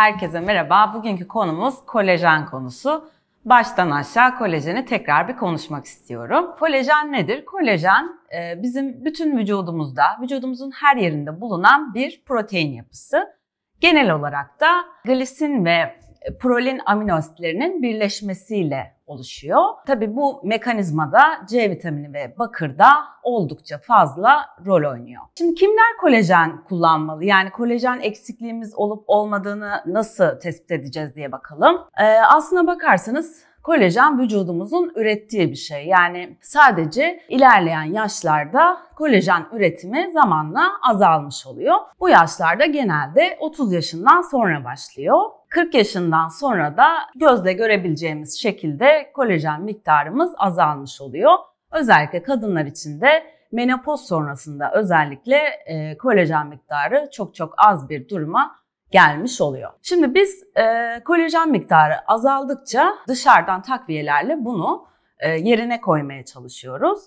Herkese merhaba. Bugünkü konumuz kolajen konusu. Baştan aşağı kolajeni tekrar bir konuşmak istiyorum. Kolajen nedir? Kolajen e, bizim bütün vücudumuzda, vücudumuzun her yerinde bulunan bir protein yapısı. Genel olarak da glisin ve prolin amino asitlerinin birleşmesiyle oluşuyor. Tabi bu mekanizmada C vitamini ve bakır da oldukça fazla rol oynuyor. Şimdi kimler kolajen kullanmalı? Yani kolajen eksikliğimiz olup olmadığını nasıl tespit edeceğiz diye bakalım. Ee, aslına bakarsanız kolajen vücudumuzun ürettiği bir şey. Yani sadece ilerleyen yaşlarda kolajen üretimi zamanla azalmış oluyor. Bu yaşlarda genelde 30 yaşından sonra başlıyor. 40 yaşından sonra da gözle görebileceğimiz şekilde kolajen miktarımız azalmış oluyor. Özellikle kadınlar için de menopoz sonrasında özellikle e, kolajen miktarı çok çok az bir duruma gelmiş oluyor. Şimdi biz e, kolajen miktarı azaldıkça dışarıdan takviyelerle bunu e, yerine koymaya çalışıyoruz.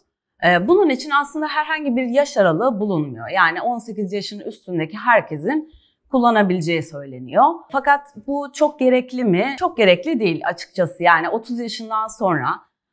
E, bunun için aslında herhangi bir yaş aralığı bulunmuyor. Yani 18 yaşın üstündeki herkesin kullanabileceği söyleniyor. Fakat bu çok gerekli mi? Çok gerekli değil açıkçası. Yani 30 yaşından sonra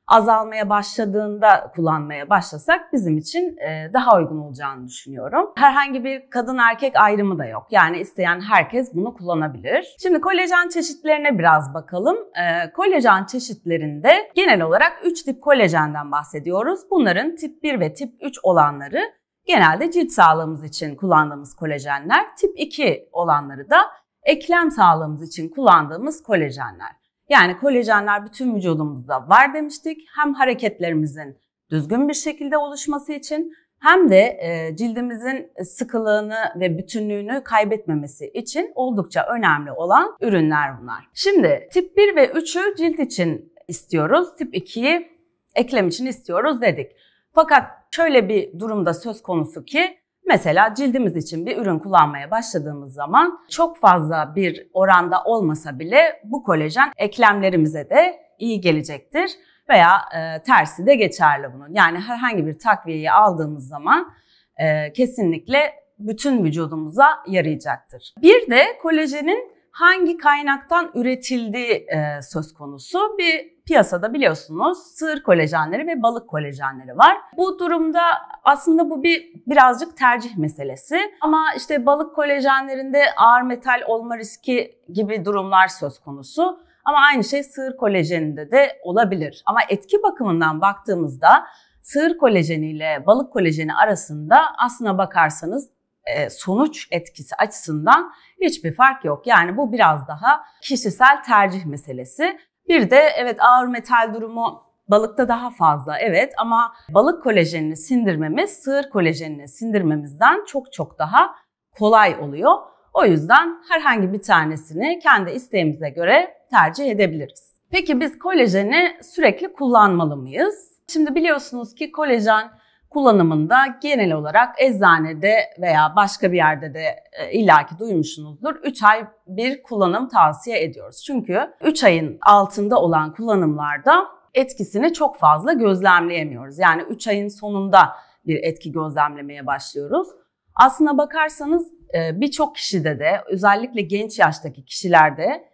azalmaya başladığında kullanmaya başlasak bizim için e, daha uygun olacağını düşünüyorum. Herhangi bir kadın erkek ayrımı da yok. Yani isteyen herkes bunu kullanabilir. Şimdi kolajen çeşitlerine biraz bakalım. E, kolajen çeşitlerinde genel olarak 3 tip kolajenden bahsediyoruz. Bunların tip 1 ve tip 3 olanları genelde cilt sağlığımız için kullandığımız kolajenler, tip 2 olanları da eklem sağlığımız için kullandığımız kolajenler. Yani kolajenler bütün vücudumuzda var demiştik. Hem hareketlerimizin düzgün bir şekilde oluşması için hem de e, cildimizin sıkılığını ve bütünlüğünü kaybetmemesi için oldukça önemli olan ürünler bunlar. Şimdi tip 1 ve 3'ü cilt için istiyoruz. Tip 2'yi eklem için istiyoruz dedik. Fakat şöyle bir durumda söz konusu ki Mesela cildimiz için bir ürün kullanmaya başladığımız zaman çok fazla bir oranda olmasa bile bu kolajen eklemlerimize de iyi gelecektir veya e, tersi de geçerli bunun. Yani herhangi bir takviyeyi aldığımız zaman e, kesinlikle bütün vücudumuza yarayacaktır. Bir de kolajenin hangi kaynaktan üretildiği e, söz konusu. Bir piyasada biliyorsunuz sığır kolajenleri ve balık kolajenleri var. Bu durumda aslında bu bir birazcık tercih meselesi. Ama işte balık kolajenlerinde ağır metal olma riski gibi durumlar söz konusu. Ama aynı şey sığır kolajeninde de olabilir. Ama etki bakımından baktığımızda sığır kolajeni ile balık kolajeni arasında aslına bakarsanız e, sonuç etkisi açısından hiçbir fark yok. Yani bu biraz daha kişisel tercih meselesi. Bir de evet ağır metal durumu balıkta daha fazla evet ama balık kolajenini sindirmemiz sığır kolajenini sindirmemizden çok çok daha kolay oluyor. O yüzden herhangi bir tanesini kendi isteğimize göre tercih edebiliriz. Peki biz kolajeni sürekli kullanmalı mıyız? Şimdi biliyorsunuz ki kolajen kullanımında genel olarak eczanede veya başka bir yerde de e, illaki duymuşsunuzdur. 3 ay bir kullanım tavsiye ediyoruz. Çünkü 3 ayın altında olan kullanımlarda etkisini çok fazla gözlemleyemiyoruz. Yani 3 ayın sonunda bir etki gözlemlemeye başlıyoruz. Aslına bakarsanız e, birçok kişide de özellikle genç yaştaki kişilerde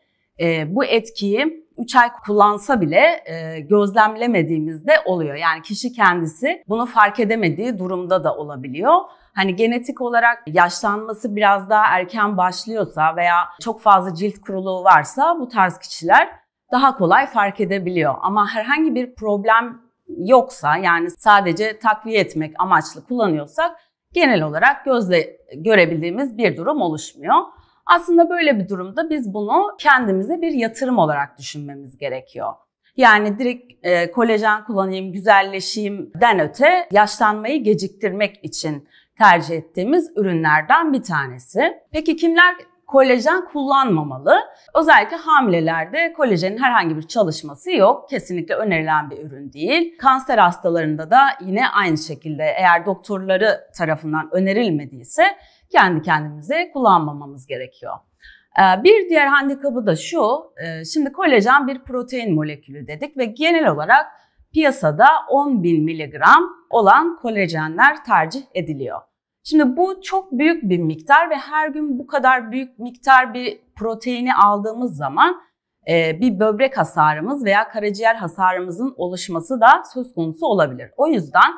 e, bu etkiyi 3 ay kullansa bile e, gözlemlemediğimizde oluyor. Yani kişi kendisi bunu fark edemediği durumda da olabiliyor. Hani genetik olarak yaşlanması biraz daha erken başlıyorsa veya çok fazla cilt kuruluğu varsa bu tarz kişiler daha kolay fark edebiliyor. Ama herhangi bir problem yoksa yani sadece takviye etmek amaçlı kullanıyorsak genel olarak gözle görebildiğimiz bir durum oluşmuyor. Aslında böyle bir durumda biz bunu kendimize bir yatırım olarak düşünmemiz gerekiyor. Yani direkt e, kolajen kullanayım, güzelleşeyim den öte yaşlanmayı geciktirmek için tercih ettiğimiz ürünlerden bir tanesi. Peki kimler kolajen kullanmamalı. Özellikle hamilelerde kolajenin herhangi bir çalışması yok. Kesinlikle önerilen bir ürün değil. Kanser hastalarında da yine aynı şekilde eğer doktorları tarafından önerilmediyse kendi kendimize kullanmamamız gerekiyor. Ee, bir diğer handikabı da şu, e, şimdi kolajen bir protein molekülü dedik ve genel olarak piyasada 10.000 miligram olan kolajenler tercih ediliyor. Şimdi bu çok büyük bir miktar ve her gün bu kadar büyük miktar bir proteini aldığımız zaman e, bir böbrek hasarımız veya karaciğer hasarımızın oluşması da söz konusu olabilir. O yüzden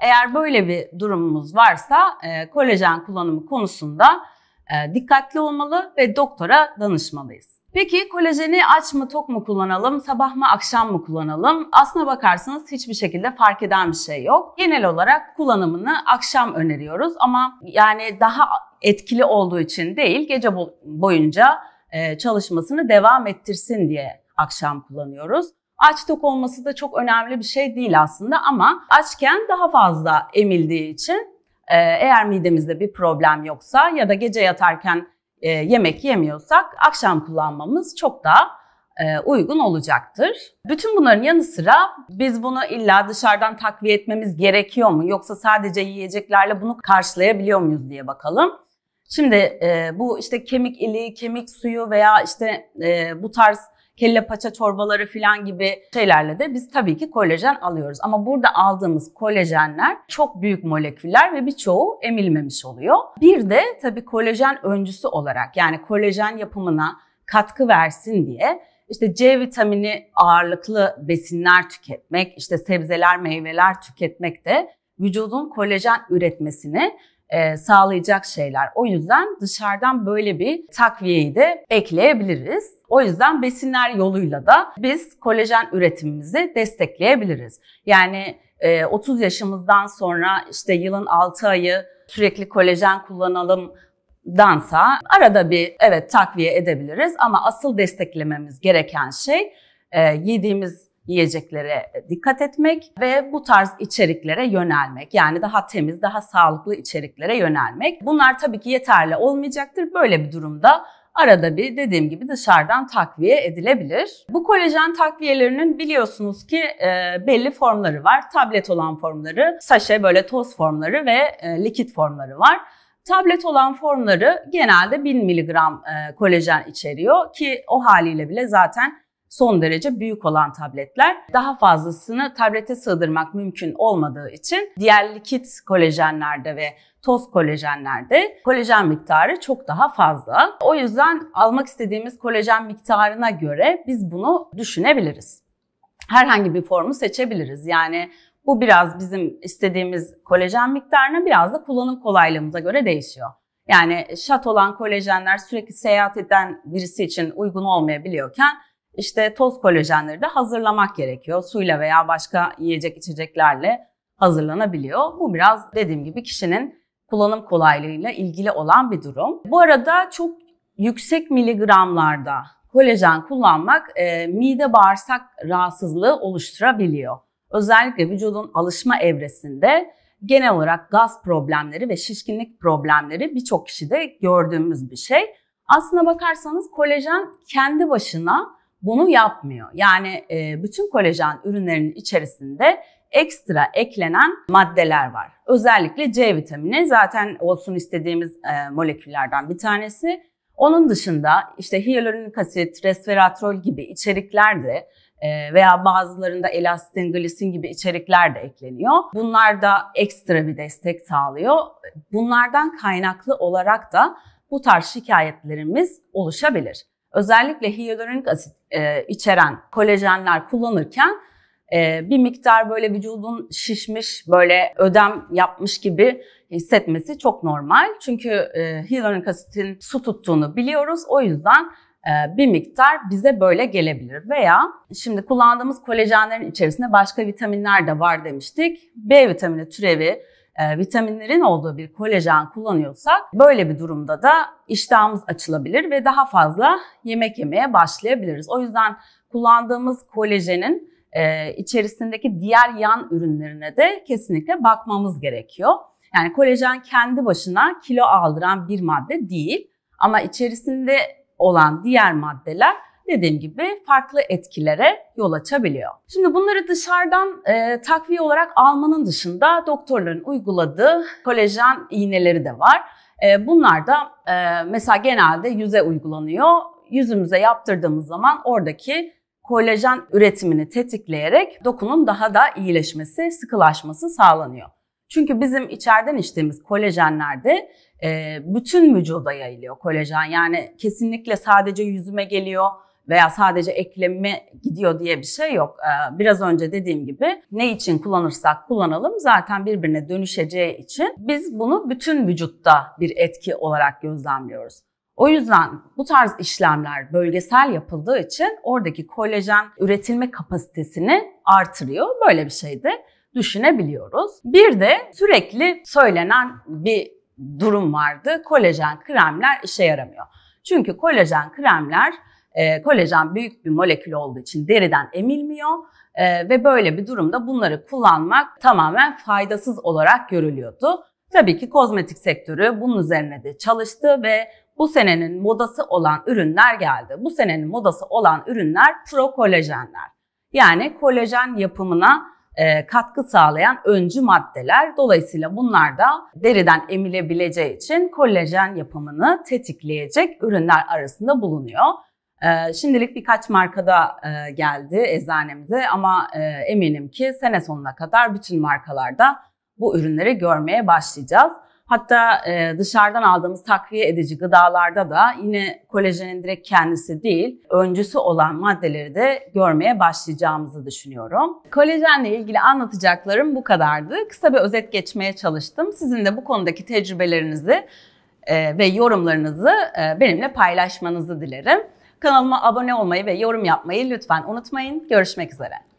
eğer böyle bir durumumuz varsa e, kolajen kullanımı konusunda ee, dikkatli olmalı ve doktora danışmalıyız. Peki kolajeni aç mı tok mu kullanalım, sabah mı akşam mı kullanalım? Aslına bakarsanız hiçbir şekilde fark eden bir şey yok. Genel olarak kullanımını akşam öneriyoruz ama yani daha etkili olduğu için değil, gece boyunca e, çalışmasını devam ettirsin diye akşam kullanıyoruz. Aç tok olması da çok önemli bir şey değil aslında ama açken daha fazla emildiği için ee, eğer midemizde bir problem yoksa ya da gece yatarken e, yemek yemiyorsak akşam kullanmamız çok daha e, uygun olacaktır. Bütün bunların yanı sıra biz bunu illa dışarıdan takviye etmemiz gerekiyor mu yoksa sadece yiyeceklerle bunu karşılayabiliyor muyuz diye bakalım. Şimdi e, bu işte kemik iliği, kemik suyu veya işte bu tarz kelle paça çorbaları falan gibi şeylerle de biz tabii ki kolajen alıyoruz. Ama burada aldığımız kolajenler çok büyük moleküller ve birçoğu emilmemiş oluyor. Bir de tabii kolajen öncüsü olarak yani kolajen yapımına katkı versin diye işte C vitamini ağırlıklı besinler tüketmek, işte sebzeler, meyveler tüketmek de vücudun kolajen üretmesini e, sağlayacak şeyler. O yüzden dışarıdan böyle bir takviyeyi de ekleyebiliriz. O yüzden besinler yoluyla da biz kolajen üretimimizi destekleyebiliriz. Yani e, 30 yaşımızdan sonra işte yılın 6 ayı sürekli kolajen kullanalım dansa arada bir evet takviye edebiliriz ama asıl desteklememiz gereken şey e, yediğimiz yiyeceklere dikkat etmek ve bu tarz içeriklere yönelmek. Yani daha temiz, daha sağlıklı içeriklere yönelmek. Bunlar tabii ki yeterli olmayacaktır. Böyle bir durumda arada bir dediğim gibi dışarıdan takviye edilebilir. Bu kolajen takviyelerinin biliyorsunuz ki e, belli formları var. Tablet olan formları, saşe böyle toz formları ve e, likit formları var. Tablet olan formları genelde 1000 mg e, kolajen içeriyor ki o haliyle bile zaten son derece büyük olan tabletler. Daha fazlasını tablete sığdırmak mümkün olmadığı için diğer likit kolajenlerde ve toz kolajenlerde kolajen miktarı çok daha fazla. O yüzden almak istediğimiz kolajen miktarına göre biz bunu düşünebiliriz. Herhangi bir formu seçebiliriz. Yani bu biraz bizim istediğimiz kolajen miktarına biraz da kullanım kolaylığımıza göre değişiyor. Yani şat olan kolajenler sürekli seyahat eden birisi için uygun olmayabiliyorken işte toz kolajenleri de hazırlamak gerekiyor. Suyla veya başka yiyecek içeceklerle hazırlanabiliyor. Bu biraz dediğim gibi kişinin kullanım kolaylığıyla ilgili olan bir durum. Bu arada çok yüksek miligramlarda kolajen kullanmak e, mide bağırsak rahatsızlığı oluşturabiliyor. Özellikle vücudun alışma evresinde genel olarak gaz problemleri ve şişkinlik problemleri birçok kişide gördüğümüz bir şey. Aslına bakarsanız kolajen kendi başına bunu yapmıyor. Yani e, bütün kolajen ürünlerinin içerisinde ekstra eklenen maddeler var. Özellikle C vitamini zaten olsun istediğimiz e, moleküllerden bir tanesi. Onun dışında işte hyaluronik asit, resveratrol gibi içerikler de e, veya bazılarında elastin, glisin gibi içerikler de ekleniyor. Bunlar da ekstra bir destek sağlıyor. Bunlardan kaynaklı olarak da bu tarz şikayetlerimiz oluşabilir özellikle hyaluronik asit e, içeren kolajenler kullanırken e, bir miktar böyle vücudun şişmiş, böyle ödem yapmış gibi hissetmesi çok normal. Çünkü e, hyaluronik asitin su tuttuğunu biliyoruz. O yüzden e, bir miktar bize böyle gelebilir. Veya şimdi kullandığımız kolajenlerin içerisinde başka vitaminler de var demiştik. B vitamini türevi e, vitaminlerin olduğu bir kolajen kullanıyorsak böyle bir durumda da iştahımız açılabilir ve daha fazla yemek yemeye başlayabiliriz. O yüzden kullandığımız kolajenin e, içerisindeki diğer yan ürünlerine de kesinlikle bakmamız gerekiyor. Yani kolajen kendi başına kilo aldıran bir madde değil ama içerisinde olan diğer maddeler dediğim gibi farklı etkilere yol açabiliyor. Şimdi bunları dışarıdan e, takviye olarak almanın dışında doktorların uyguladığı kolajen iğneleri de var. E, bunlar da e, mesela genelde yüze uygulanıyor. Yüzümüze yaptırdığımız zaman oradaki kolajen üretimini tetikleyerek dokunun daha da iyileşmesi, sıkılaşması sağlanıyor. Çünkü bizim içeriden içtiğimiz kolajenlerde e, bütün vücuda yayılıyor kolajen. Yani kesinlikle sadece yüzüme geliyor, veya sadece ekleme gidiyor diye bir şey yok. Ee, biraz önce dediğim gibi ne için kullanırsak kullanalım zaten birbirine dönüşeceği için biz bunu bütün vücutta bir etki olarak gözlemliyoruz. O yüzden bu tarz işlemler bölgesel yapıldığı için oradaki kolajen üretilme kapasitesini artırıyor. Böyle bir şey de düşünebiliyoruz. Bir de sürekli söylenen bir durum vardı. Kolajen kremler işe yaramıyor. Çünkü kolajen kremler e, kolajen büyük bir molekül olduğu için deriden emilmiyor e, ve böyle bir durumda bunları kullanmak tamamen faydasız olarak görülüyordu. Tabii ki kozmetik sektörü bunun üzerine de çalıştı ve bu senenin modası olan ürünler geldi. Bu senenin modası olan ürünler prokolajenler. Yani kolajen yapımına e, katkı sağlayan öncü maddeler. Dolayısıyla bunlar da deriden emilebileceği için kolajen yapımını tetikleyecek ürünler arasında bulunuyor. Ee, şimdilik birkaç markada e, geldi eczanemize ama e, eminim ki sene sonuna kadar bütün markalarda bu ürünleri görmeye başlayacağız. Hatta e, dışarıdan aldığımız takviye edici gıdalarda da yine kolajenin direkt kendisi değil, öncüsü olan maddeleri de görmeye başlayacağımızı düşünüyorum. Kolajenle ilgili anlatacaklarım bu kadardı. Kısa bir özet geçmeye çalıştım. Sizin de bu konudaki tecrübelerinizi ve yorumlarınızı benimle paylaşmanızı dilerim. Kanalıma abone olmayı ve yorum yapmayı lütfen unutmayın. Görüşmek üzere.